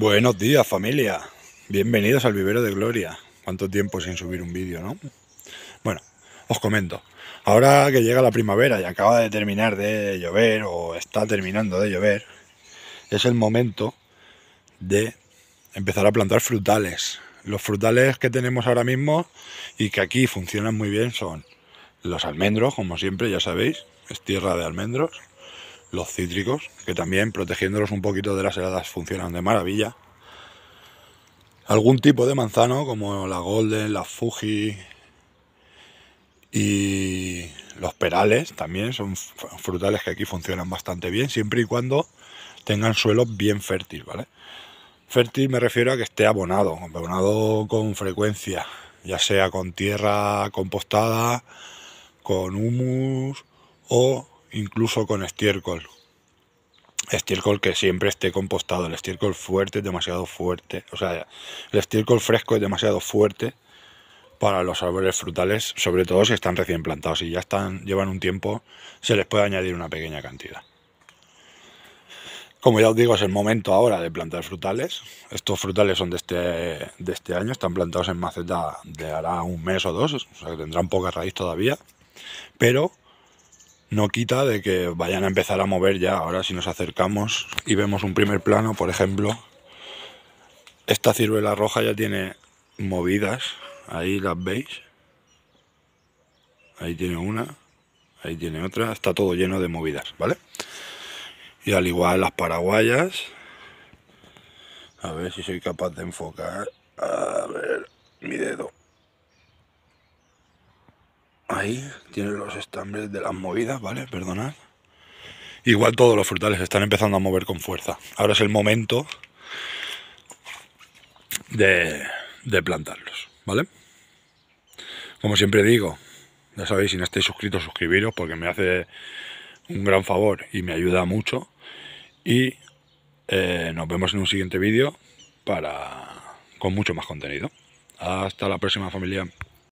Buenos días familia, bienvenidos al Vivero de Gloria. Cuánto tiempo sin subir un vídeo, ¿no? Bueno, os comento. Ahora que llega la primavera y acaba de terminar de llover o está terminando de llover, es el momento de empezar a plantar frutales. Los frutales que tenemos ahora mismo y que aquí funcionan muy bien son los almendros, como siempre, ya sabéis, es tierra de almendros, los cítricos, que también protegiéndolos un poquito de las heladas funcionan de maravilla. Algún tipo de manzano como la Golden, la Fuji y los perales también son frutales que aquí funcionan bastante bien, siempre y cuando tengan suelo bien fértil, ¿vale? Fértil me refiero a que esté abonado, abonado con frecuencia, ya sea con tierra compostada, con humus o incluso con estiércol. Estiércol que siempre esté compostado. El estiércol fuerte es demasiado fuerte. O sea, el estiércol fresco es demasiado fuerte para los árboles frutales, sobre todo si están recién plantados. y si ya están, llevan un tiempo, se les puede añadir una pequeña cantidad. Como ya os digo, es el momento ahora de plantar frutales. Estos frutales son de este, de este año, están plantados en maceta de hará un mes o dos, o sea tendrán poca raíz todavía. Pero no quita de que vayan a empezar a mover ya. Ahora si nos acercamos y vemos un primer plano, por ejemplo, esta ciruela roja ya tiene movidas. Ahí las veis. Ahí tiene una, ahí tiene otra. Está todo lleno de movidas, ¿vale? Y al igual las paraguayas. A ver si soy capaz de enfocar. A ver, mi dedo ahí tienen los estambres de las movidas, ¿vale? Perdonad. Igual todos los frutales están empezando a mover con fuerza. Ahora es el momento de, de plantarlos, ¿vale? Como siempre digo, ya sabéis, si no estáis suscritos, suscribiros porque me hace un gran favor y me ayuda mucho. Y eh, nos vemos en un siguiente vídeo para con mucho más contenido. Hasta la próxima familia.